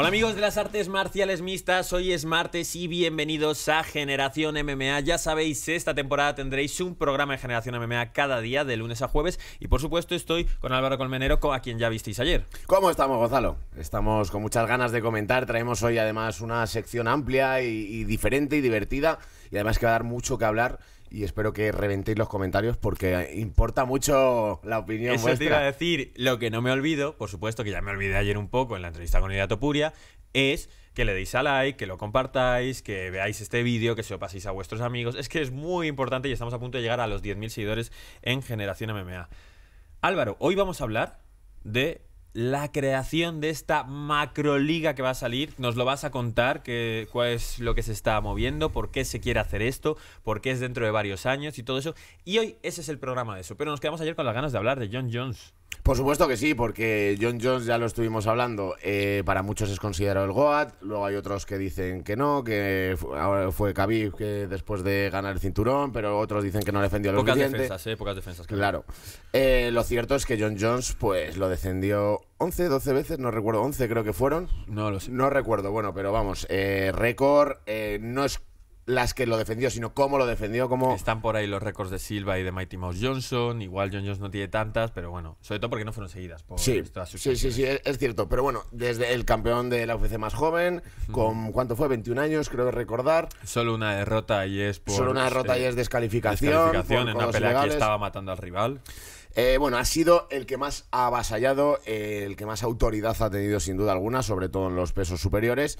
Hola amigos de las artes marciales mixtas, hoy es martes y bienvenidos a Generación MMA. Ya sabéis, esta temporada tendréis un programa de Generación MMA cada día, de lunes a jueves. Y por supuesto estoy con Álvaro Colmenero, a quien ya visteis ayer. ¿Cómo estamos, Gonzalo? Estamos con muchas ganas de comentar. Traemos hoy además una sección amplia y, diferente y divertida. Y además que va a dar mucho que hablar y espero que reventéis los comentarios porque importa mucho la opinión Eso vuestra. te iba a decir, lo que no me olvido, por supuesto que ya me olvidé ayer un poco en la entrevista con Ida Topuria, es que le deis a like, que lo compartáis, que veáis este vídeo, que se lo paséis a vuestros amigos. Es que es muy importante y estamos a punto de llegar a los 10.000 seguidores en Generación MMA. Álvaro, hoy vamos a hablar de la creación de esta macroliga que va a salir. Nos lo vas a contar, que, cuál es lo que se está moviendo, por qué se quiere hacer esto, por qué es dentro de varios años y todo eso. Y hoy ese es el programa de eso. Pero nos quedamos ayer con las ganas de hablar de John Jones. Por supuesto que sí, porque John Jones ya lo estuvimos hablando. Eh, para muchos es considerado el Goat, luego hay otros que dicen que no, que fue, fue Khabib que después de ganar el cinturón, pero otros dicen que no defendió lo pocas Defensas, ¿eh? Pocas defensas, claro. Eh, lo cierto es que John Jones pues lo defendió 11, 12 veces, no recuerdo, 11 creo que fueron. No lo sé. No recuerdo, bueno, pero vamos, eh, récord, no es las que lo defendió, sino cómo lo defendió, cómo... Están por ahí los récords de Silva y de Mighty Mouse Johnson. Igual John Jones no tiene tantas, pero bueno, sobre todo porque no fueron seguidas por sí, Sí, sí, sí, es cierto. Pero bueno, desde el campeón de la UFC más joven, con cuánto fue, 21 años, creo recordar. Solo una derrota y es por... Solo una derrota eh, y es descalificación. Descalificación en una pelea que estaba matando al rival. Eh, bueno, ha sido el que más ha avasallado, eh, el que más autoridad ha tenido sin duda alguna, sobre todo en los pesos superiores.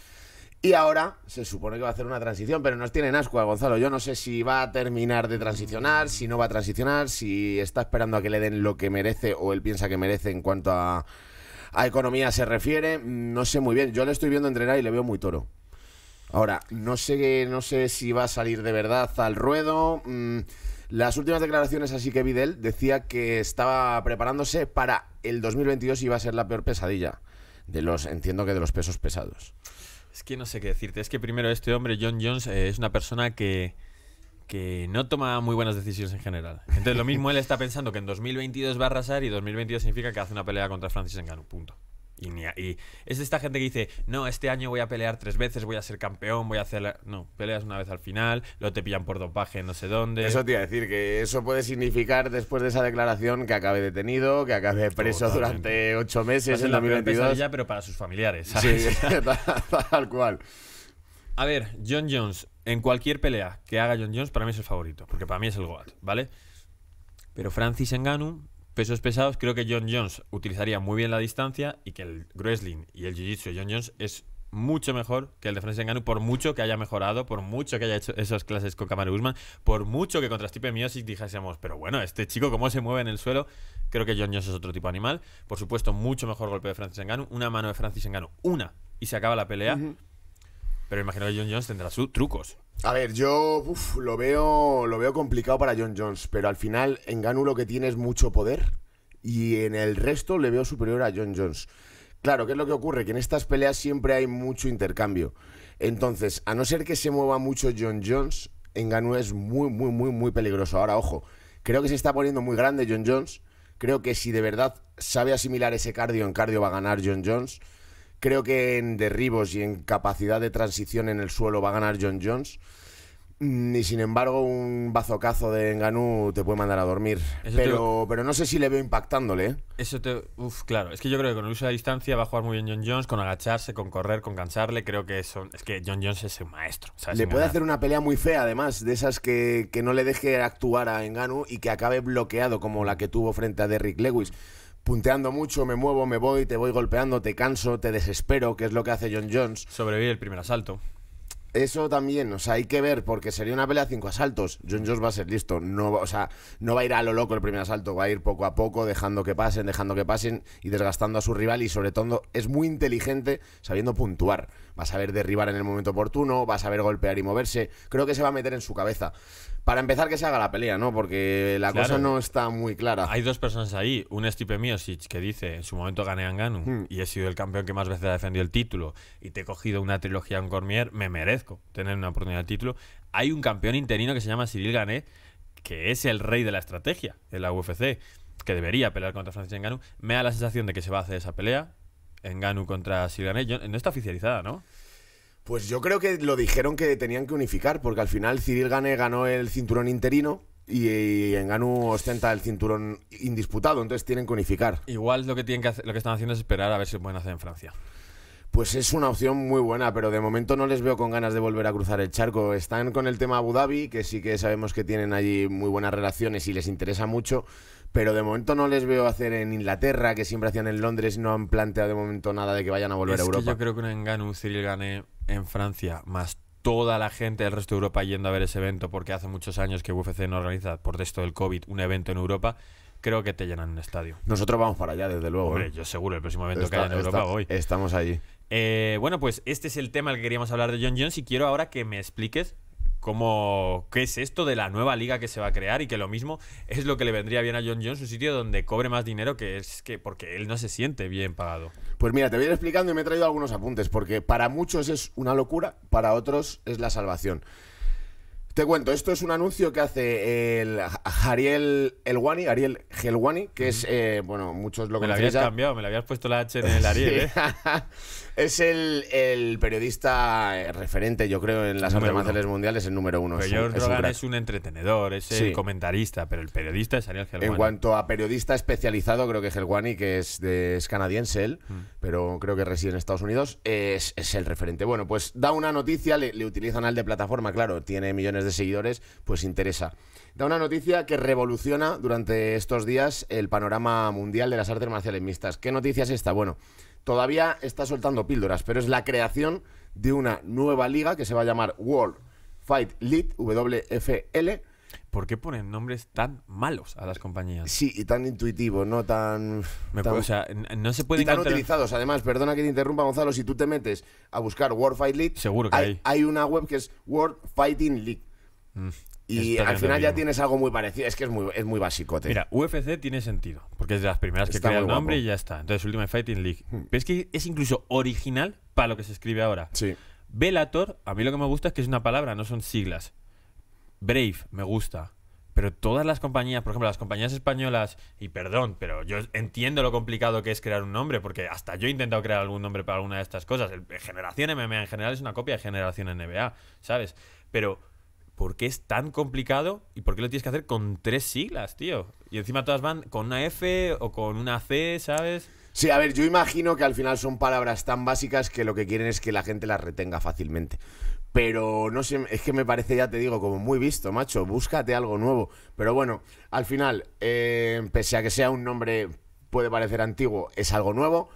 Y ahora se supone que va a hacer una transición, pero nos tienen a Gonzalo. Yo no sé si va a terminar de transicionar, si no va a transicionar, si está esperando a que le den lo que merece o él piensa que merece en cuanto a, economía se refiere. No sé muy bien. Yo le estoy viendo entrenar y le veo muy toro. Ahora, no sé, no sé si va a salir de verdad al ruedo. Mm, las últimas declaraciones así que vi de él decía que estaba preparándose para el 2022 y iba a ser la peor pesadilla. De los, entiendo que de los pesos pesados. Es que no sé qué decirte. Es que primero este hombre, John Jones, eh, es una persona que, que no toma muy buenas decisiones en general. Entonces lo mismo él está pensando que en 2022 va a arrasar y 2022 significa que hace una pelea contra Francis Ngannou. Punto. Y, ni es esta gente que dice, no, este año voy a pelear tres veces, voy a ser campeón, voy a hacer... No, peleas una vez al final, lo te pillan por dopaje no sé dónde. Eso te iba a decir, que eso puede significar después de esa declaración que acabe detenido, que acabe preso durante ocho meses en 2022. Ya, pero para sus familiares. ¿sabes? Sí, tal cual. A ver, John Jones, en cualquier pelea que haga John Jones, para mí es el favorito, porque para mí es el GOAT, ¿vale? Pero Francis Ngannou pesos pesados, creo que John Jones utilizaría muy bien la distancia y que el wrestling y el jiu-jitsu de John Jones es mucho mejor que el de Francis Ngannou, por mucho que haya mejorado, por mucho que haya hecho esas clases con Kamaru Usman, por mucho que contra Stipe Miosic dijésemos, pero bueno, este chico cómo se mueve en el suelo, creo que John Jones es otro tipo de animal. Por supuesto, mucho mejor golpe de Francis Ngannou, una mano de Francis Ngannou, una, y se acaba la pelea. Pero imagino que John Jones tendrá sus trucos. A ver, yo lo, veo, lo veo complicado para John Jones, pero al final en Ganu lo que tiene es mucho poder y en el resto le veo superior a John Jones. Claro, ¿qué es lo que ocurre? Que en estas peleas siempre hay mucho intercambio. Entonces, a no ser que se mueva mucho John Jones, en Ganu es muy, muy, muy, muy peligroso. Ahora, ojo, creo que se está poniendo muy grande John Jones. Creo que si de verdad sabe asimilar ese cardio en cardio va a ganar John Jones. Creo que en derribos y en capacidad de transición en el suelo va a ganar John Jones. Mm, y sin embargo, un bazocazo de Enganú te puede mandar a dormir. pero, pero no sé si le veo impactándole. ¿eh? Eso te. Uf, claro. Es que yo creo que con el uso de distancia va a jugar muy bien John Jones, con agacharse, con correr, con cansarle. Creo que eso es que John Jones es un maestro. Le puede hacer una pelea muy fea, además, de esas que, que no le deje actuar a Enganu y que acabe bloqueado, como la que tuvo frente a Derrick Lewis punteando mucho, me muevo, me voy, te voy golpeando, te canso, te desespero, que es lo que hace John Jones. Sobrevive el primer asalto. Eso también, o sea, hay que ver, porque sería una pelea de cinco asaltos. John Jones va a ser listo, no, o sea, no va a ir a lo loco el primer asalto, va a ir poco a poco, dejando que pasen, dejando que pasen y desgastando a su rival. Y sobre todo, es muy inteligente sabiendo puntuar. Va a saber derribar en el momento oportuno, va a saber golpear y moverse. Creo que se va a meter en su cabeza. Para empezar, que se haga la pelea, ¿no? Porque la cosa no está muy clara. Hay dos personas ahí. Un Stipe Miosic que dice, en su momento gané en hmm. y he sido el campeón que más veces ha defendido el título y te he cogido una trilogía en Cormier, me merezco tener una oportunidad de título. Hay un campeón interino que se llama Cyril Gané, que es el rey de la estrategia en la UFC, que debería pelear contra Francis ganu Me da la sensación de que se va a hacer esa pelea. en Ganu contra Cyril Gané. no está oficializada, ¿no? Pues yo creo que lo dijeron que tenían que unificar, porque al final Cyril Gane ganó el cinturón interino y Enganu ostenta el cinturón indisputado, entonces tienen que unificar. Igual lo que tienen que lo que están haciendo es esperar a ver si pueden hacer en Francia. Pues es una opción muy buena, pero de momento no les veo con ganas de volver a cruzar el charco. Están con el tema Abu Dhabi, que sí que sabemos que tienen allí muy buenas relaciones y les interesa mucho, pero de momento no les veo hacer en Inglaterra, que siempre hacían en Londres, no han planteado de momento nada de que vayan a volver a Europa. Que yo creo que un Enganu, Cyril Gane en Francia, más toda la gente del resto de Europa yendo a ver ese evento, porque hace muchos años que UFC no organiza, por texto del COVID, un evento en Europa, creo que te llenan un estadio. Nosotros vamos para allá, desde luego. ¿eh? yo seguro, el próximo evento que haya en Europa hoy. Estamos allí. Eh, bueno, pues este es el tema al que queríamos hablar de John Jones y quiero ahora que me expliques cómo, qué es esto de la nueva liga que se va a crear y que lo mismo es lo que le vendría bien a John Jones, un sitio donde cobre más dinero que es que porque él no se siente bien pagado. Pues mira, te voy a ir explicando y me he traído algunos apuntes, porque para muchos es una locura, para otros es la salvación. Te cuento, esto es un anuncio que hace el Ariel Elwani, Ariel Gelwani, que es, eh, bueno, muchos lo conocen. Me habías cambiado, me lo habías puesto la H en el Ariel, ¿eh? Es el, periodista eh, referente, yo creo, en las artes marciales mundiales, el número uno. Pero es, un, es, un entretenedor, es el comentarista, pero el periodista es Ariel Helwani. En cuanto a periodista especializado, creo que Helwani, que es, de, es canadiense él, mm. pero creo que reside en Estados Unidos, es, el referente. Bueno, pues da una noticia, le, le utilizan al de plataforma, claro, tiene millones de seguidores, pues interesa da una noticia que revoluciona durante estos días el panorama mundial de las artes marciales mixtas. ¿Qué noticia es esta? Bueno, todavía está soltando píldoras, pero es la creación de una nueva liga que se va a llamar World Fight League, WFL. ¿Por qué ponen nombres tan malos a las compañías? Sí, y tan intuitivos, no tan. o sea, no se pueden. Y tan utilizados, además, perdona que te interrumpa, Gonzalo, si tú te metes a buscar World Fight League. Seguro que Hay, hay una web que es World Fighting League. Mm. Y al final ya tienes algo muy parecido. Es que es muy, es muy basicote. Mira, UFC tiene sentido, porque es de las primeras que crea el nombre y ya está. Entonces, Ultimate Fighting League. Hmm. Pero es que es incluso original para lo que se escribe ahora. Sí. Velator, a mí lo que me gusta es que es una palabra, no son siglas. Brave, me gusta. Pero todas las compañías, por ejemplo, las compañías españolas, y perdón, pero yo entiendo lo complicado que es crear un nombre, porque hasta yo he intentado crear algún nombre para alguna de estas cosas. Generación MMA en general es una copia de Generación NBA, ¿sabes? Pero ¿por qué es tan complicado y por qué lo tienes que hacer con tres siglas, tío? Y encima todas van con una F o con una C, ¿sabes? Sí, a ver, yo imagino que al final son palabras tan básicas que lo que quieren es que la gente las retenga fácilmente. Pero no sé, es que me parece, ya te digo, como muy visto, macho, búscate algo nuevo. Pero bueno, al final, eh, pese a que sea un nombre, puede parecer antiguo, es algo nuevo.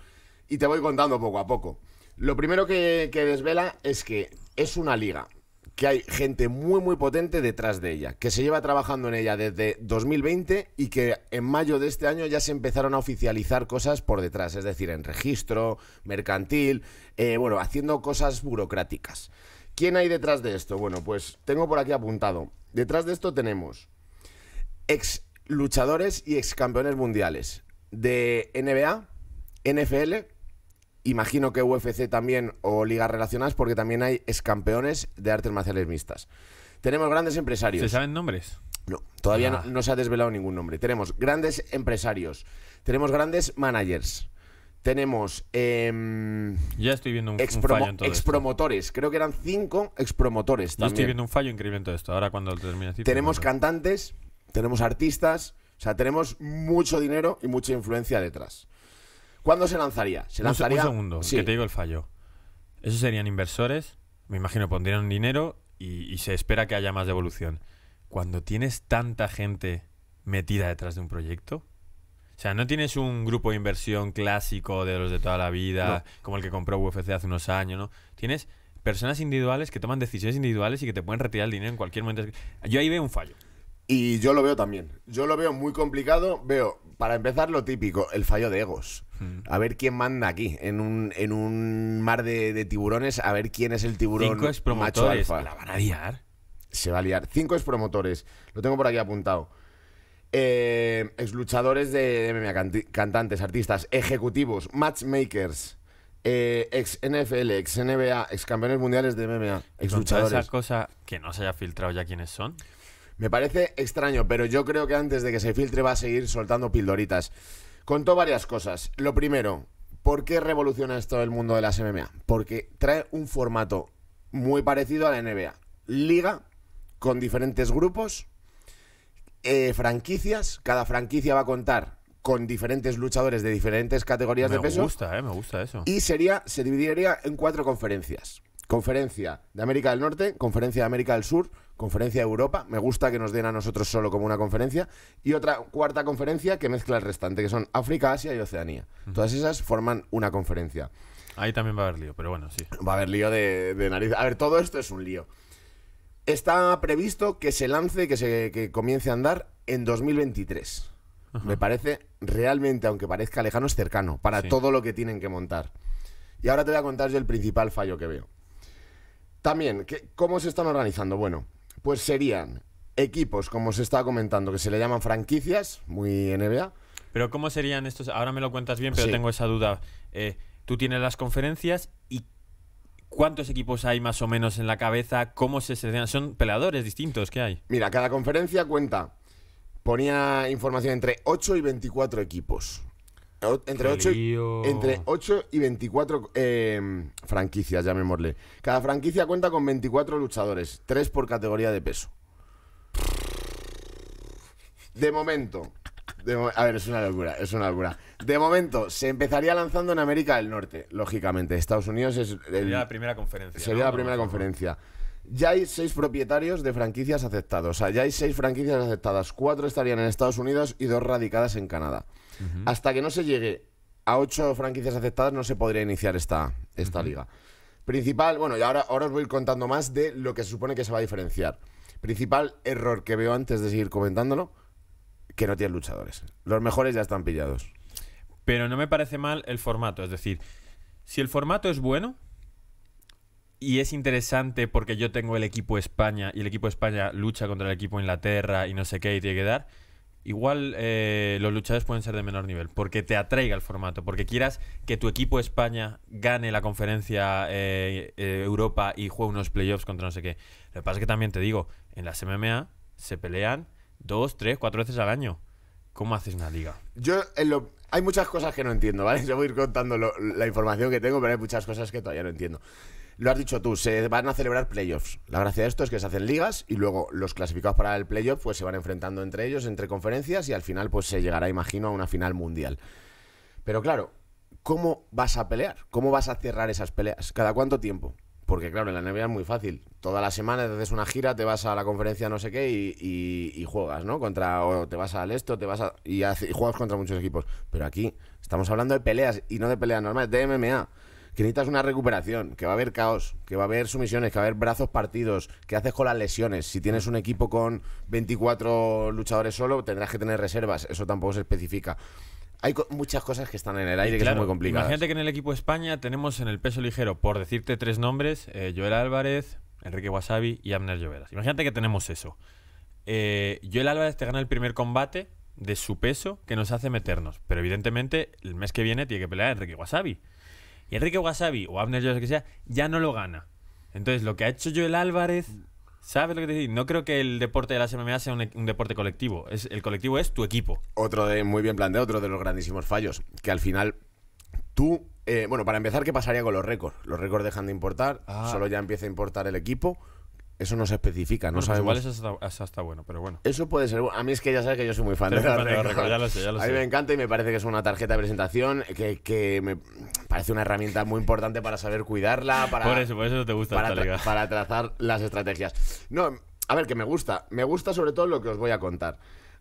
Y te voy contando poco a poco. Lo primero que desvela es que es una liga que hay gente muy, muy potente detrás de ella, que se lleva trabajando en ella desde 2020 y que en mayo de este año ya se empezaron a oficializar cosas por detrás, es decir, en registro, mercantil, eh, bueno, haciendo cosas burocráticas. ¿Quién hay detrás de esto? Bueno, pues tengo por aquí apuntado. Detrás de esto tenemos ex luchadores y ex campeones mundiales de NBA, NFL, Imagino que UFC también o ligas relacionadas, porque también hay excampeones de artes marciales mixtas. Tenemos grandes empresarios. ¿Se saben nombres? No, todavía ah. no, se ha desvelado ningún nombre. Tenemos grandes empresarios, tenemos grandes managers, tenemos. Em, ya estoy viendo un, fallo en Expromotores, creo que eran cinco expromotores. Yo estoy viendo un fallo increíble en todo esto, ahora cuando termine. Tenemos cantantes, tenemos artistas, o sea, tenemos mucho dinero y mucha influencia detrás. ¿Cuándo se lanzaría? Se lanzaría. Un, segundo, que te digo el fallo. Esos serían inversores, me imagino pondrían dinero y, se espera que haya más devolución. Cuando tienes tanta gente metida detrás de un proyecto, o sea, no tienes un grupo de inversión clásico de los de toda la vida, como el que compró UFC hace unos años, ¿no? Tienes personas individuales que toman decisiones individuales y que te pueden retirar el dinero en cualquier momento. Yo ahí veo un fallo. Y yo lo veo también. Yo lo veo muy complicado. Veo para empezar, lo típico, el fallo de egos. Hmm. A ver quién manda aquí, en un, mar de, tiburones, a ver quién es el tiburón Cinco expromotores. La van a liar. Se va a liar. Cinco expromotores. Lo tengo por aquí apuntado. Eh, exluchadores de MMA, cantantes, artistas, ejecutivos, matchmakers, eh, ex NFL, ex NBA, ex campeones mundiales de MMA, Con esa cosa que no se haya filtrado ya quiénes son. Me parece extraño, pero yo creo que antes de que se filtre va a seguir soltando pildoritas. Contó varias cosas. Lo primero, ¿por qué revoluciona esto el mundo de las MMA? Porque trae un formato muy parecido a la NBA. Liga con diferentes grupos, eh, franquicias, cada franquicia va a contar con diferentes luchadores de diferentes categorías de peso. Me gusta, eh, me gusta eso. Y sería, se dividiría en cuatro conferencias. Conferencia de América del Norte, Conferencia de América del Sur, Conferencia de Europa. Me gusta que nos den a nosotros solo como una conferencia. Y otra cuarta conferencia que mezcla el restante, que son África, Asia y Oceanía. Todas esas forman una conferencia. Ahí también va a haber lío, pero bueno, sí. Va a haber lío de, nariz. A ver, todo esto es un lío. Está previsto que se lance, que, se, comience a andar en 2023. Me parece realmente, aunque parezca lejano, es cercano para todo lo que tienen que montar. Y ahora te voy a contar yo el principal fallo que veo. También, ¿cómo se están organizando? Bueno, pues serían equipos, como se está comentando, que se le llaman franquicias, muy NBA. Pero ¿cómo serían estos? Ahora me lo cuentas bien, pero tengo esa duda. Eh, tú tienes las conferencias y ¿Cuántos equipos hay más o menos en la cabeza? ¿Cómo se seleccionan? ¿Son peleadores distintos que hay? Mira, cada conferencia cuenta, ponía información entre 8 y 24 equipos. Entre 8, entre 8 y 24 ya em, franquicias, llamémosle. Cada franquicia cuenta con 24 luchadores, 3 por categoría de peso. De momento, a ver, es una locura, es una locura. De momento, se empezaría lanzando en América del Norte, lógicamente. Estados Unidos es. sería la primera conferencia. Sería la primera conferencia. Ya hay seis propietarios de franquicias aceptados. O sea, ya hay seis franquicias aceptadas. Cuatro estarían en Estados Unidos y dos radicadas en Canadá. Hasta que no se llegue a ocho franquicias aceptadas no se podría iniciar esta, liga. Principal, bueno, y ahora, ahora os voy contando más de lo que se supone que se va a diferenciar. Principal error que veo antes de seguir comentándolo, que no tienen luchadores. Los mejores ya están pillados. Pero no me parece mal el formato, es decir, si el formato es bueno, y es interesante porque yo tengo el equipo España y el equipo España lucha contra el equipo Inglaterra y no sé qué y tiene que dar igual eh, los luchadores pueden ser de menor nivel, porque te atraiga el formato, porque quieras que tu equipo España gane la conferencia eh, eh, Europa y juegue unos playoffs contra no sé qué. Lo que pasa es que también te digo, en las MMA se pelean dos, tres, cuatro veces al año. ¿Cómo haces una liga? Yo lo, hay muchas cosas que no entiendo, ¿vale? Yo voy a ir contando la información que tengo, pero hay muchas cosas que todavía no entiendo. Lo has dicho tú, se van a celebrar playoffs. La gracia de esto es que se hacen ligas y luego los clasificados para el playoff pues se van enfrentando entre ellos, entre conferencias y al final pues se llegará, imagino, a una final mundial. Pero claro, ¿cómo vas a pelear? ¿Cómo vas a cerrar esas peleas? ¿Cada cuánto tiempo? Porque claro, en la NBA es muy fácil. Toda la semana te haces una gira, te vas a la conferencia no sé qué y, juegas, ¿no? Contra, o te vas al esto, te vas a, y, y, juegas contra muchos equipos. Pero aquí estamos hablando de peleas y no de peleas normales, de MMA que necesitas una recuperación, que va a haber caos, que va a haber sumisiones, que va a haber brazos partidos, que haces con las lesiones. Si tienes un equipo con 24 luchadores solo, tendrás que tener reservas. Eso tampoco se especifica. Hay muchas cosas que están en el aire que son muy complicadas. Imagínate que en el equipo España tenemos en el peso ligero, por decirte tres nombres, eh, Joel Álvarez, Enrique Wasabi y Abner Lloveras. Imagínate que tenemos eso. Eh, Joel Álvarez te gana el primer combate de su peso que nos hace meternos. Pero evidentemente el mes que viene tiene que pelear Enrique Wasabi. Y Enrique Wasabi o Abner Jones, que sea, ya no lo gana. Entonces, lo que ha hecho Joel Álvarez, ¿sabes lo que te digo? No creo que el deporte de las MMA sea e, un, deporte colectivo. Es, el colectivo es tu equipo. Otro de, muy bien planteado, otro de los grandísimos fallos, que al final tú eh, bueno, para empezar, ¿qué pasaría con los récords? Los récords dejan de importar, ah. solo ya empieza a importar el equipo. Eso no se especifica, no pues sabemos. igual eso está, bueno, pero bueno. Eso puede ser. A mí es que ya sabes que yo soy muy fan de la A mí me encanta y me parece que es una tarjeta de presentación que, que, me parece una herramienta muy importante para saber cuidarla. Para, por eso, por eso te gusta para, trazar las estrategias. No, a ver, que me gusta. Me gusta sobre todo lo que os voy a contar.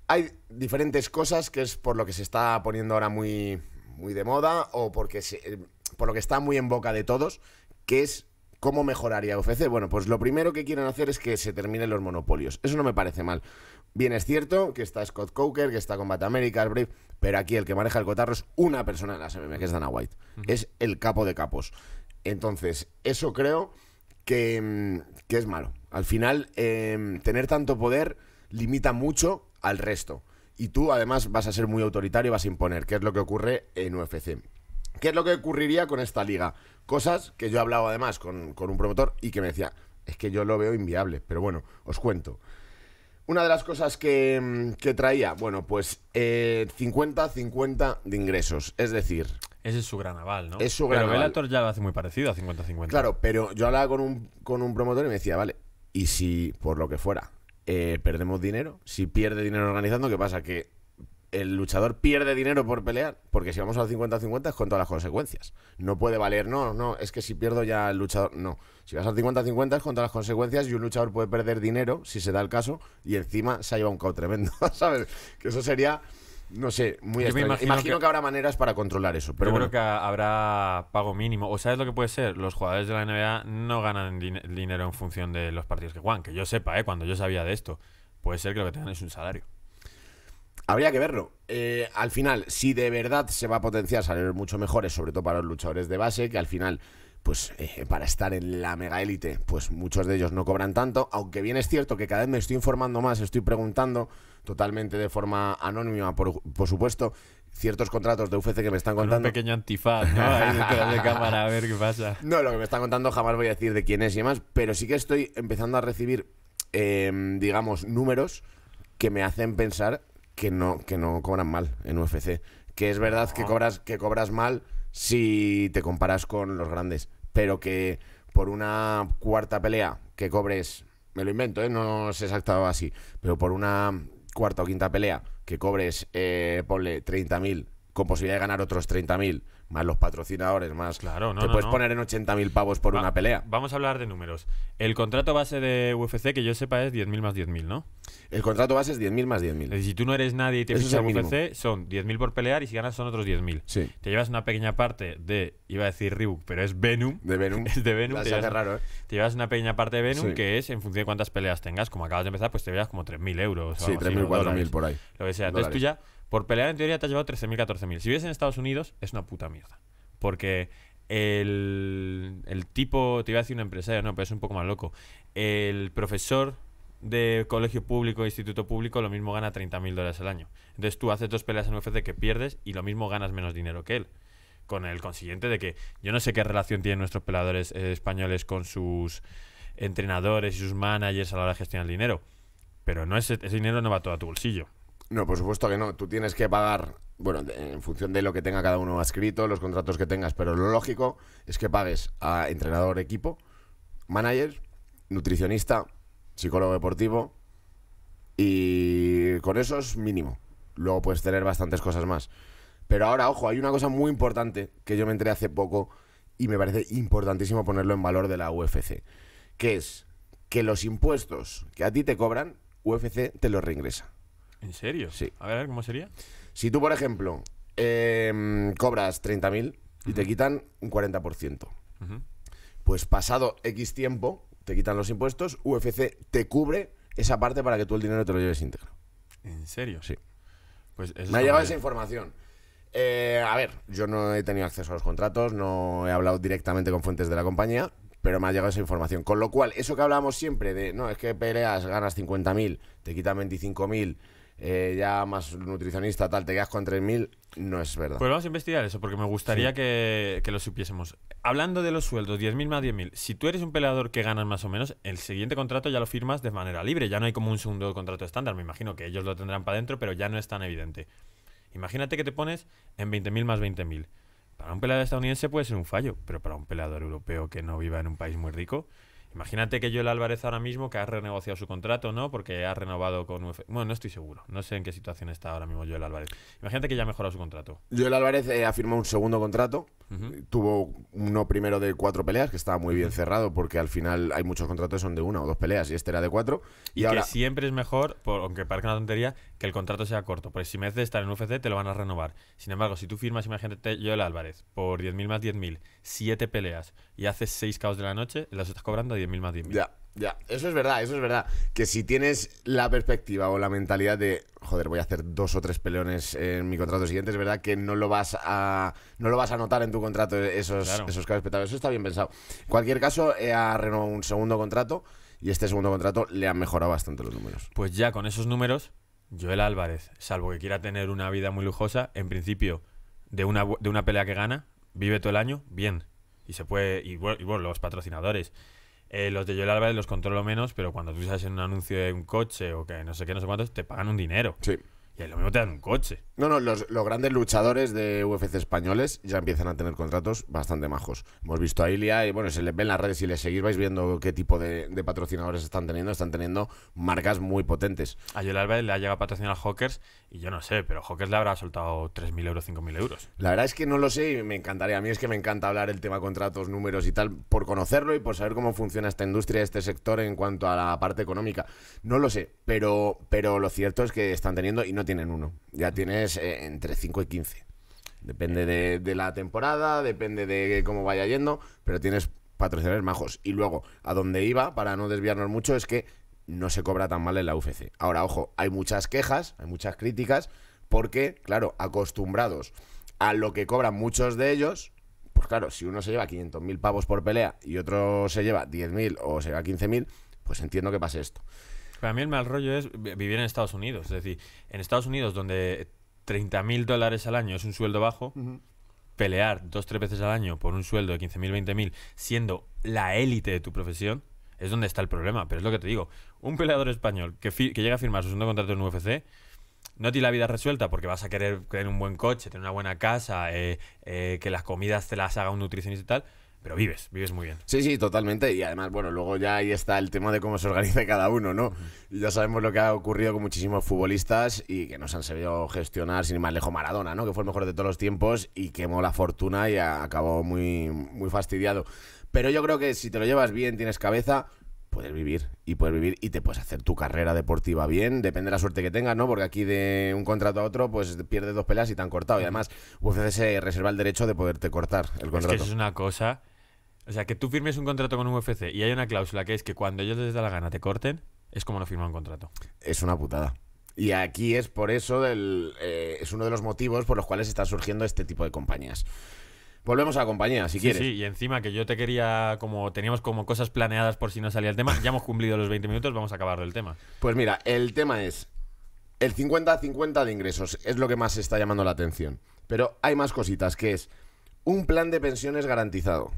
Hay diferentes cosas que es por lo que se está poniendo ahora muy, muy de moda o porque por lo que está muy en boca de todos, que es ¿Cómo mejoraría UFC? Bueno, pues lo primero que quieren hacer es que se terminen los monopolios. Eso no me parece mal. Bien es cierto que está Scott Coker, que está Combat America, Brave, pero aquí el que maneja el cotarro es una persona en la SMM, que es Dana White. Es el capo de capos. Entonces, eso creo que, mm, es malo. Al final, em, tener tanto poder limita mucho al resto. Y tú, además, vas a ser muy autoritario y vas a imponer, que es lo que ocurre en UFC. ¿Qué es lo que ocurriría con esta liga? Cosas que yo he hablado además con, un promotor y que me decía, es que yo lo veo inviable, pero bueno, os cuento. Una de las cosas que, mm, traía, bueno, pues 50-50 eh, de ingresos, es decir... Ese es su gran aval, ¿no? Es su gran pero ya lo hace muy parecido a 50-50. Claro, pero yo hablaba con un, promotor y me decía, vale, ¿y si por lo que fuera eh, perdemos dinero? Si pierde dinero organizando, ¿qué pasa? Que el luchador pierde dinero por pelear, porque si vamos al 50-50 es con las consecuencias. No puede valer, no, no, es que si pierdo ya el luchador, no. Si vas al 50-50 es con las consecuencias y un luchador puede perder dinero, si se da el caso, y encima se ha llevado un caos tremendo, ¿sabes? Que eso sería... No sé, muy extraño. Imagino, que, habrá maneras para controlar eso. Pero yo bueno. creo que habrá pago mínimo. ¿O sabes lo que puede ser? Los jugadores de la NBA no ganan dinero en función de los partidos que juegan. Que yo sepa, ¿eh? cuando yo sabía de esto. Puede ser que lo que tengan es un salario. Habría que verlo. Eh, al final, si de verdad se va a potenciar salen mucho mejores, sobre todo para los luchadores de base, que al final, pues eh, para estar en la mega élite, pues muchos de ellos no cobran tanto. Aunque bien es cierto que cada vez me estoy informando más, estoy preguntando totalmente de forma anónima, por, supuesto, ciertos contratos de UFC que me están contando. un pequeño antifaz, ¿no? Ahí detrás de cámara, a ver qué pasa. No, lo que me están contando jamás voy a decir de quién es y demás, pero sí que estoy empezando a recibir, eh, digamos, números que me hacen pensar que no, que no cobran mal en UFC. Que es verdad que, cobras, que cobras mal si te comparas con los grandes, pero que por una cuarta pelea que cobres, me lo invento, ¿eh? no es exactado así, pero por una cuarta o quinta pelea que cobres, eh, ponle 30.000, con posibilidad de ganar otros 30.000 más los patrocinadores, más. Claro, no. Te puedes poner en 80.000 pavos por una pelea. Vamos a hablar de números. El contrato base de UFC, que yo sepa, es 10.000 más 10.000, ¿no? El contrato base es 10.000 más 10.000. Si tú no eres nadie y te fichas UFC, son 10.000 por pelear y si ganas son otros 10.000. Sí. Te llevas una pequeña parte de, iba a decir Reebok, pero es Venom. De Venom. es de Venom. Te llevas, raro, ¿eh? te llevas una pequeña parte de Venom que es en función de cuántas peleas tengas. Como acabas de empezar, pues te llevas como 3.000 euros. sí, 3.000, 4.000 por ahí. Lo que sea. Entonces tú ya por pelear en teoría te ha llevado 13.000, 14.000. Si vives en Estados Unidos, es una puta mierda. Porque el, tipo, te iba a decir un empresario, no, pero es un poco más loco. El profesor de colegio público, instituto público, lo mismo gana 30.000 dólares al año. Entonces tú haces dos peleas en UFC que pierdes y lo mismo ganas menos dinero que él. Con el consiguiente de que yo no sé qué relación tienen nuestros peleadores eh, españoles con sus entrenadores y sus managers a la hora de gestionar el dinero. Pero no ese dinero no va todo a tu bolsillo. No, por supuesto que no. Tú tienes que pagar, bueno, en función de lo que tenga cada uno escrito, los contratos que tengas, pero lo lógico es que pagues a entrenador, equipo, manager, nutricionista, psicólogo deportivo y con eso es mínimo. Luego puedes tener bastantes cosas más. Pero ahora, ojo, hay una cosa muy importante que yo me enteré hace poco y me parece importantísimo ponerlo en valor de la UFC, que es que los impuestos que a ti te cobran, UFC te los reingresa. ¿En serio? Sí. A ver, ¿cómo sería? Si tú, por ejemplo, em, cobras 30.000 y te quitan un 40%, pues pasado X tiempo te quitan los impuestos, UFC te cubre esa parte para que tú el dinero te lo lleves íntegro. ¿En serio? Sí. Pues Me ha llegado esa información. Eh, a ver, yo no he tenido acceso a los contratos, no he hablado directamente con fuentes de la compañía, pero me ha llegado esa información. Con lo cual, eso que hablábamos siempre de, no, es que peleas, ganas 50.000, te quitan 25.000, eh, ya más nutricionista, tal, te quedas con 3.000, no es verdad. Pues vamos a investigar eso, porque me gustaría que, que, lo supiésemos. Hablando de los sueldos, 10.000 más 10.000, si tú eres un peleador que ganas más o menos, el siguiente contrato ya lo firmas de manera libre, ya no hay como un segundo contrato estándar, me imagino que ellos lo tendrán para adentro, pero ya no es tan evidente. Imagínate que te pones en 20.000 más 20.000. Para un peleador estadounidense puede ser un fallo, pero para un peleador europeo que no viva en un país muy rico, Imagínate que Joel Álvarez ahora mismo, que ha renegociado su contrato, ¿no? Porque ha renovado con e. Bueno, no estoy seguro. No sé en qué situación está ahora mismo Joel Álvarez. Imagínate que ya ha mejorado su contrato. Joel Álvarez eh, ha firmado un segundo contrato. Tuvo uno primero de cuatro peleas, que estaba muy bien cerrado, porque al final hay muchos contratos que son de una o dos peleas, y este era de cuatro. Y, ahora... que siempre es mejor, aunque parezca una tontería, que el contrato sea corto, porque si me de estar en UFC te lo van a renovar. Sin embargo, si tú firmas, imagínate el Álvarez, por 10.000 más 10.000, 7 peleas y haces 6 caos de la noche, las estás cobrando a 10.000 más 10.000. Ya, ya, eso es verdad, eso es verdad. Que si tienes la perspectiva o la mentalidad de, joder, voy a hacer dos o tres peleones en mi contrato siguiente, es verdad que no lo vas a, no lo vas a notar en tu contrato esos, esos caos Eso está bien pensado. En cualquier caso, eh, ha renovado un segundo contrato y este segundo contrato le han mejorado bastante los números. Pues ya con esos números Joel Álvarez, salvo que quiera tener una vida muy lujosa, en principio, de una, de una pelea que gana, vive todo el año, bien. Y se puede. Y, bueno, los patrocinadores. Eh, los de Joel Álvarez los controlo menos, pero cuando tú sales en un anuncio de un coche o que no sé qué, no sé cuántos, te pagan un dinero. Sí lo mismo te dan un coche. No, no, los, grandes luchadores de UFC españoles ya empiezan a tener contratos bastante majos. Hemos visto a Ilia y bueno, se les ven en las redes y le les seguís, vais viendo qué tipo de, patrocinadores están teniendo. Están teniendo marcas muy potentes. A Joel Álvarez le ha llegado a patrocinar Hawkers y yo no sé, pero Hawkers le habrá soltado 3.000 euros, 5.000 euros. La verdad es que no lo sé y me encantaría. A mí es que me encanta hablar el tema contratos, números y tal, por conocerlo y por saber cómo funciona esta industria, este sector en cuanto a la parte económica. No lo sé, pero, pero lo cierto es que están teniendo y no tienen tienen uno. Ya tienes eh, entre 5 y 15. Depende de, la temporada, depende de cómo vaya yendo, pero tienes patrocinadores majos. Y luego, a donde iba, para no desviarnos mucho, es que no se cobra tan mal en la UFC. Ahora, ojo, hay muchas quejas, hay muchas críticas, porque, claro, acostumbrados a lo que cobran muchos de ellos, pues claro, si uno se lleva 500.000 pavos por pelea y otro se lleva 10.000 o se lleva 15.000, pues entiendo que pase esto. Para mí el mal rollo es vivir en Estados Unidos. Es decir, en Estados Unidos, donde 30 mil dólares al año es un sueldo bajo, pelear dos, tres veces al año por un sueldo de 15 mil, mil, siendo la élite de tu profesión, es donde está el problema. Pero es lo que te digo, un peleador español que, llega a firmar su segundo contrato en UFC, no tiene la vida resuelta porque vas a querer tener un buen coche, tener una buena casa, eh, eh, que las comidas te las haga un nutricionista y tal, pero vives, vives muy bien. Sí, sí, totalmente. Y además, bueno, luego ya ahí está el tema de cómo se organiza cada uno, ¿no? ya sabemos lo que ha ocurrido con muchísimos futbolistas y que nos han sabido gestionar, sin ir más lejos, Maradona, ¿no? Que fue el mejor de todos los tiempos y quemó la fortuna y acabó muy, muy fastidiado. Pero yo creo que si te lo llevas bien, tienes cabeza, puedes vivir y puedes vivir y te puedes hacer tu carrera deportiva bien, depende de la suerte que tengas, ¿no? Porque aquí de un contrato a otro, pues pierdes dos peleas y te han cortado. Y además, UFC se reserva el derecho de poderte cortar el contrato. Es que eso es una cosa o sea, que tú firmes un contrato con un UFC y hay una cláusula que es que cuando ellos les da la gana te corten, es como no firmar un contrato. Es una putada. Y aquí es por eso, del, eh, es uno de los motivos por los cuales está surgiendo este tipo de compañías. Volvemos a la compañía, si quieres. Sí, y encima que yo te quería, como teníamos como cosas planeadas por si no salía el tema, ya hemos cumplido los 20 minutos, vamos a acabar el tema. Pues mira, el tema es, el 50-50 de ingresos es lo que más está llamando la atención. Pero hay más cositas, que es un plan de pensiones garantizado.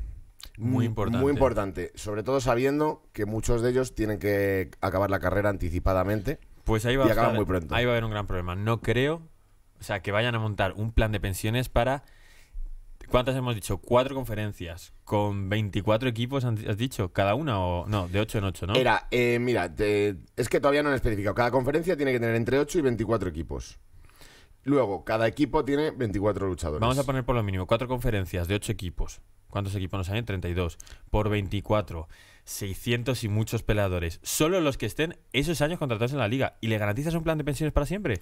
Muy mm, importante. Muy importante, sobre todo sabiendo que muchos de ellos tienen que acabar la carrera anticipadamente. Pues ahí va, a muy pronto. ahí va a haber un gran problema. No creo, o sea, que vayan a montar un plan de pensiones para ¿Cuántas hemos dicho? Cuatro conferencias con 24 equipos, has dicho, cada una o no, de 8 en 8, ¿no? Era, eh, mira, es que todavía no han especificado. Cada conferencia tiene que tener entre 8 y 24 equipos. Luego, cada equipo tiene 24 luchadores. Vamos a poner por lo mínimo cuatro conferencias de 8 equipos. ¿Cuántos equipos nos salen? 32. Por 24. 600 y muchos peleadores. Solo los que estén esos años contratados en la liga. ¿Y le garantizas un plan de pensiones para siempre?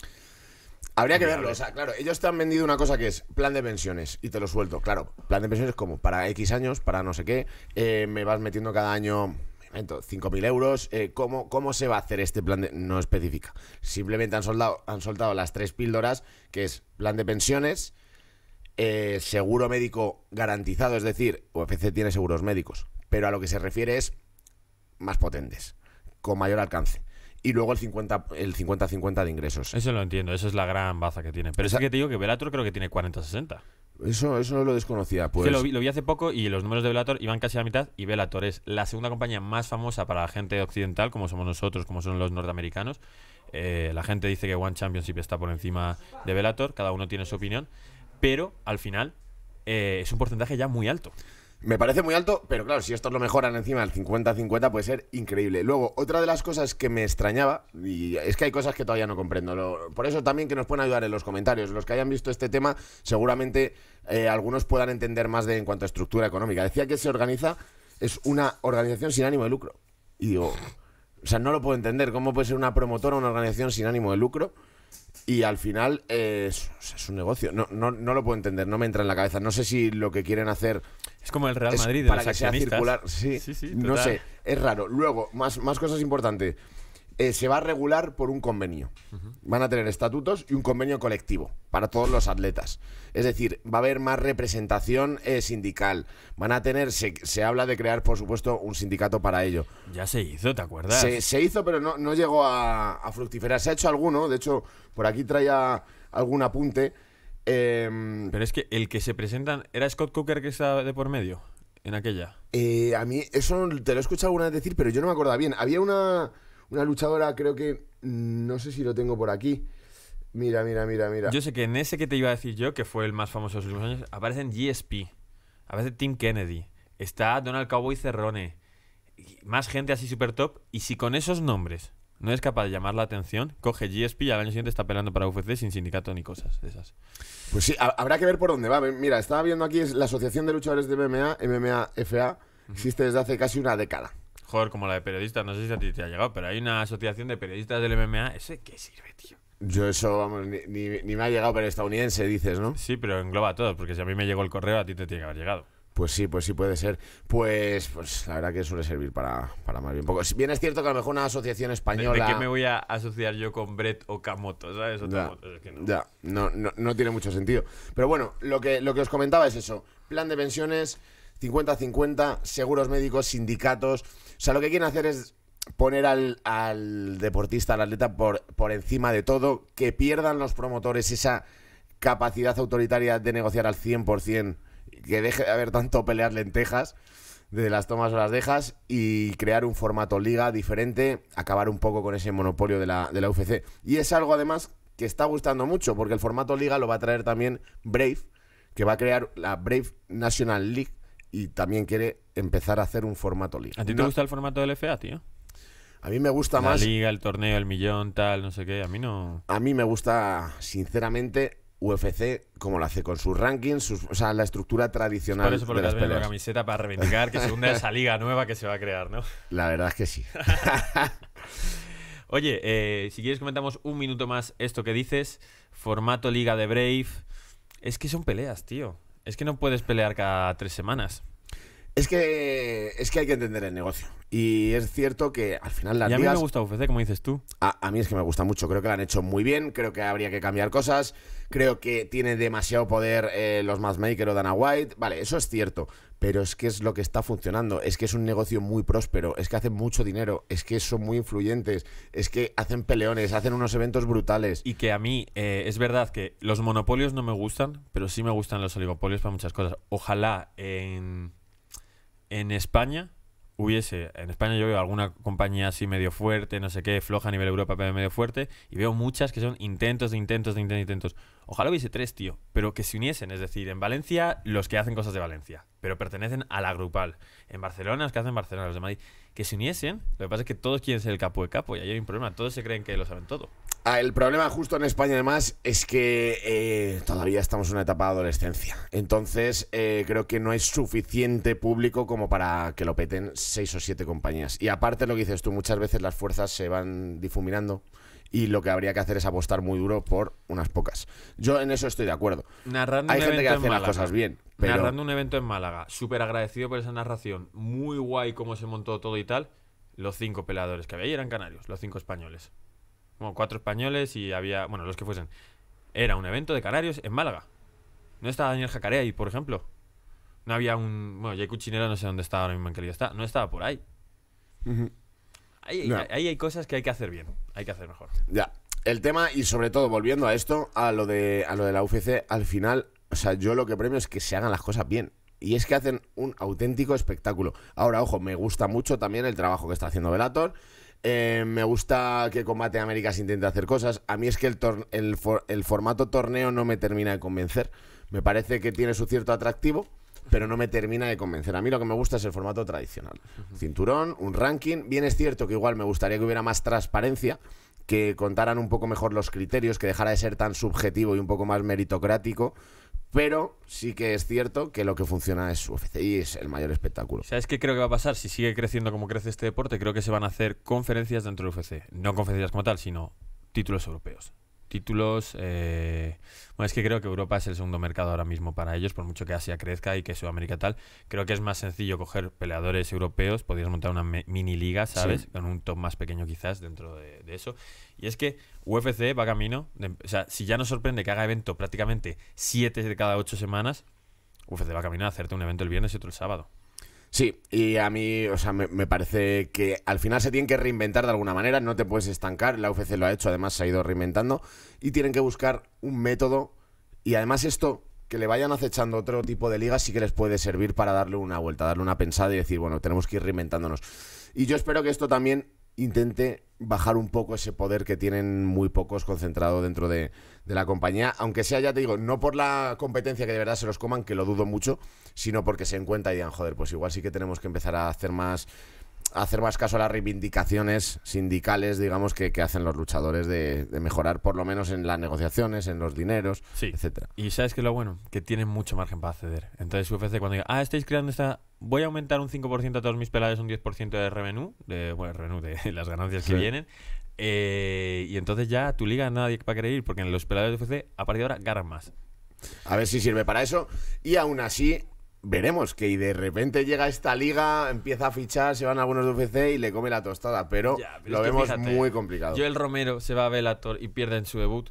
Habría que verlo, o sea, claro, ellos te han vendido una cosa que es plan de pensiones y te lo suelto, claro, plan de pensiones como para X años, para no sé qué, eh, me vas metiendo cada año 5.000 euros, eh, ¿cómo, ¿cómo, se va a hacer este plan? No especifica, simplemente han, soldado, han soltado las tres píldoras, que es plan de pensiones, eh, seguro médico garantizado, es decir, UFC tiene seguros médicos, pero a lo que se refiere es más potentes, con mayor alcance. Y luego el 50-50 el de ingresos. Eso lo entiendo, esa es la gran baza que tiene. Pero Esa- es que te digo que Velator creo que tiene 40-60. Eso, eso no lo desconocía, pues. lo vi, hace poco y los números de Velator iban casi a la mitad y Velator es la segunda compañía más famosa para la gente occidental, como somos nosotros, como son los norteamericanos. Eh, la gente dice que One Championship está por encima de Velator, cada uno tiene su opinión, pero al final eh, es un porcentaje ya muy alto. Me parece muy alto, pero claro, si estos lo mejoran encima del 50-50 puede ser increíble. Luego, otra de las cosas que me extrañaba, y es que hay cosas que todavía no comprendo, por eso también que nos pueden ayudar en los comentarios. Los que hayan visto este tema, seguramente eh, algunos puedan entender más de en cuanto a estructura económica. Decía que se organiza, es una organización sin ánimo de lucro. Y digo, o sea, no lo puedo entender, ¿cómo puede ser una promotora una organización sin ánimo de lucro? Y al final es, un negocio. No, no, lo puedo entender, no me entra en la cabeza. No sé si lo que quieren hacer. Es como el Real Madrid de para que sea circular. Sí, sí, sí no sé, es raro. Luego, más, más cosas importantes. Eh, se va a regular por un convenio. Van a tener estatutos y un convenio colectivo para todos los atletas. Es decir, va a haber más representación eh, sindical. Van a tener, se, habla de crear, por supuesto, un sindicato para ello. Ya se hizo, ¿te acuerdas? Se, hizo, pero no, llegó a, a, Se ha hecho alguno, de hecho, por aquí traía algún apunte. Em, pero es que el que se presentan, ¿era Scott Cooker que estaba de por medio? En aquella. Eh, a mí, eso te lo he escuchado alguna vez decir, pero yo no me acuerdo bien. Había una una luchadora, creo que. Mm, no sé si lo tengo por aquí. Mira, mira, mira, mira. Yo sé que en ese que te iba a decir yo, que fue el más famoso de los últimos años, aparecen GSP, aparece Tim Kennedy, está Donald Cowboy Cerrone, más gente así super top. Y si con esos nombres no es capaz de llamar la atención, coge GSP y al año siguiente está peleando para UFC sin sindicato ni cosas de esas. Pues sí, habrá que ver por dónde va. Mira, estaba viendo aquí la Asociación de Luchadores de MMA, MMA FA, existe desde hace casi una década como la de periodistas, no sé si a ti te ha llegado, pero hay una asociación de periodistas del MMA. ¿Ese qué sirve, tío? Yo eso, vamos, ni, me ha llegado, pero estadounidense, dices, ¿no? Sí, pero engloba todos, porque si a mí me llegó el correo, a ti te tiene que haber llegado. Pues sí, pues sí puede ser. Pues, pues la verdad que suele servir para, más bien poco. Si bien es cierto que a lo mejor una asociación española. ¿De, qué me voy a asociar yo con Brett Okamoto? ¿Sabes? Ya, no. ya. No, no, no tiene mucho sentido. Pero bueno, lo que, lo que os comentaba es eso: plan de pensiones. 50-50, seguros médicos, sindicatos. O sea, lo que quieren hacer es poner al, al deportista, al atleta por, por encima de todo, que pierdan los promotores esa capacidad autoritaria de negociar al 100%, que deje de haber tanto pelear lentejas de las tomas o las dejas y crear un formato liga diferente, acabar un poco con ese monopolio de la, de la UFC. Y es algo además que está gustando mucho, porque el formato liga lo va a traer también Brave, que va a crear la Brave National League, y también quiere empezar a hacer un formato liga. ¿A ti te gusta el formato del FA, tío? A mí me gusta más... La liga, el torneo, el millón, tal, no sé qué. A mí no... A mí me gusta, sinceramente, UFC como lo hace con sus rankings, sus, o sea, la estructura tradicional por eso por la camiseta para reivindicar que segunda esa liga nueva que se va a crear, ¿no? La verdad es que sí. Oye, eh, si quieres comentamos un minuto más esto que dices, formato liga de Brave. Es que son peleas, tío. Es que no puedes pelear cada tres semanas. Es que, es que hay que entender el negocio. Y es cierto que al final la. y a mí me gusta UFC, como dices tú. A, a, mí es que me gusta mucho. Creo que la han hecho muy bien. Creo que habría que cambiar cosas creo que tiene demasiado poder eh, los Mathmaker o Dana White. Vale, eso es cierto, pero es que es lo que está funcionando. Es que es un negocio muy próspero, es que hacen mucho dinero, es que son muy influyentes, es que hacen peleones, hacen unos eventos brutales. Y que a mí eh, es verdad que los monopolios no me gustan, pero sí me gustan los oligopolios para muchas cosas. Ojalá en, en España hubiese, en España yo veo alguna compañía así medio fuerte, no sé qué, floja a nivel Europa, pero medio fuerte, y veo muchas que son intentos de intentos de intentos intentos. Ojalá hubiese tres, tío, pero que se uniesen, es decir, en Valencia los que hacen cosas de Valencia, pero pertenecen a la grupal. En Barcelona los que hacen Barcelona, los de Madrid, que se uniesen, lo que pasa es que todos quieren ser el capo de capo y ahí hay un problema, todos se creen que lo saben todo. Ah, el problema justo en España además es que eh, todavía estamos en una etapa de adolescencia. Entonces eh, creo que no hay suficiente público como para que lo peten seis o siete compañías. Y aparte lo que dices tú, muchas veces las fuerzas se van difuminando y lo que habría que hacer es apostar muy duro por unas pocas. Yo en eso estoy de acuerdo. hay gente que hace las cosas bien. Narrando un evento en Málaga, súper agradecido por esa narración, muy guay cómo se montó todo y tal. Los cinco peladores que había ahí eran canarios, los cinco españoles. Como cuatro españoles y había, bueno, los que fuesen. Era un evento de canarios en Málaga. No estaba Daniel Jacaré ahí, por ejemplo. No había un. Bueno, Jay Cuchinero no sé dónde está ahora mismo No estaba por ahí. ahí, hay cosas que hay que hacer bien. Hay que hacer mejor. Ya. El tema, y sobre todo, volviendo a esto, a lo de, a lo de la UFC, al final, o sea, yo lo que premio es que se hagan las cosas bien. Y es que hacen un auténtico espectáculo. Ahora, ojo, me gusta mucho también el trabajo que está haciendo Velator. Eh, me gusta que Combate Américas intente hacer cosas. A mí es que el, el, el, formato torneo no me termina de convencer. Me parece que tiene su cierto atractivo, pero no me termina de convencer. A mí lo que me gusta es el formato tradicional. Cinturón, un ranking. Bien es cierto que igual me gustaría que hubiera más transparencia, que contaran un poco mejor los criterios, que dejara de ser tan subjetivo y un poco más meritocrático pero sí que es cierto que lo que funciona es UFC y es el mayor espectáculo. ¿Sabes qué creo que va a pasar? Si sigue creciendo como crece este deporte, creo que se van a hacer conferencias dentro del UFC. No conferencias como tal, sino títulos europeos. Títulos. Eh... Bueno, es que creo que Europa es el segundo mercado ahora mismo para ellos, por mucho que Asia crezca y que Sudamérica tal. Creo que es más sencillo coger peleadores europeos, podrías montar una mini liga, ¿sabes? Con un top más pequeño quizás dentro de eso. Y es que UFC va camino. o sea, si ya nos sorprende que haga evento prácticamente siete de cada 8 semanas, UFC va camino a hacerte un evento el viernes y otro el sábado. Sí, y a mí, o sea, me, me, parece que al final se tienen que reinventar de alguna manera, no te puedes estancar, la UFC lo ha hecho, además se ha ido reinventando, y tienen que buscar un método, y además esto, que le vayan acechando otro tipo de ligas, sí que les puede servir para darle una vuelta, darle una pensada y decir, bueno, tenemos que ir reinventándonos. Y yo espero que esto también intente bajar un poco ese poder que tienen muy pocos concentrado dentro de, la compañía, aunque sea, ya te digo, no por la competencia que de verdad se los coman, que lo dudo mucho, sino porque se encuentran y digan, joder, pues igual sí que tenemos que empezar a hacer más hacer más caso a las reivindicaciones sindicales, digamos, que, que hacen los luchadores de, mejorar por lo menos en las negociaciones, en los dineros, sí. etcétera. Y sabes que lo bueno, que tienen mucho margen para acceder. Entonces UFC cuando diga, ah, estáis creando esta... Voy a aumentar un 5% a todos mis pelados, un 10% de revenue, de, bueno, de las ganancias que vienen. Eh, y entonces ya tu liga nadie para querer ir, porque en los pelados de UFC a partir de ahora ganan más. A ver si sirve para eso. Y aún así, veremos que y de repente llega esta liga, empieza a fichar, se van algunos de UFC y le come la tostada, pero, lo vemos muy complicado. Yo el Romero se va a Velator y pierde en su debut,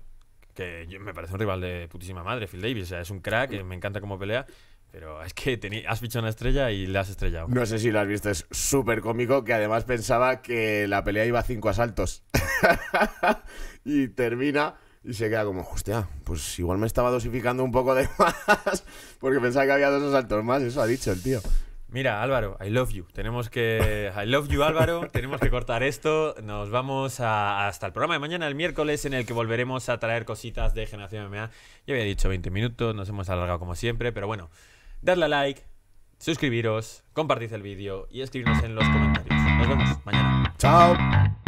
que me parece un rival de putísima madre, Phil Davis, o sea, es un crack, me encanta cómo pelea. Pero es que has fichado una estrella y la has estrellado. No sé si lo has visto, es súper cómico que además pensaba que la pelea iba a cinco asaltos. y termina y se queda como, hostia, pues igual me estaba dosificando un poco de más, porque pensaba que había dos saltos más, eso ha dicho el tío. Mira, Álvaro, I love you. Tenemos que. I love you, Álvaro. Tenemos que cortar esto. Nos vamos hasta el programa de mañana, el miércoles, en el que volveremos a traer cositas de Generación MMA. Ya había dicho 20 minutos, nos hemos alargado como siempre, pero bueno, dadle a like, suscribiros, compartid el vídeo y escribirnos en los comentarios. Nos vemos mañana. Chao.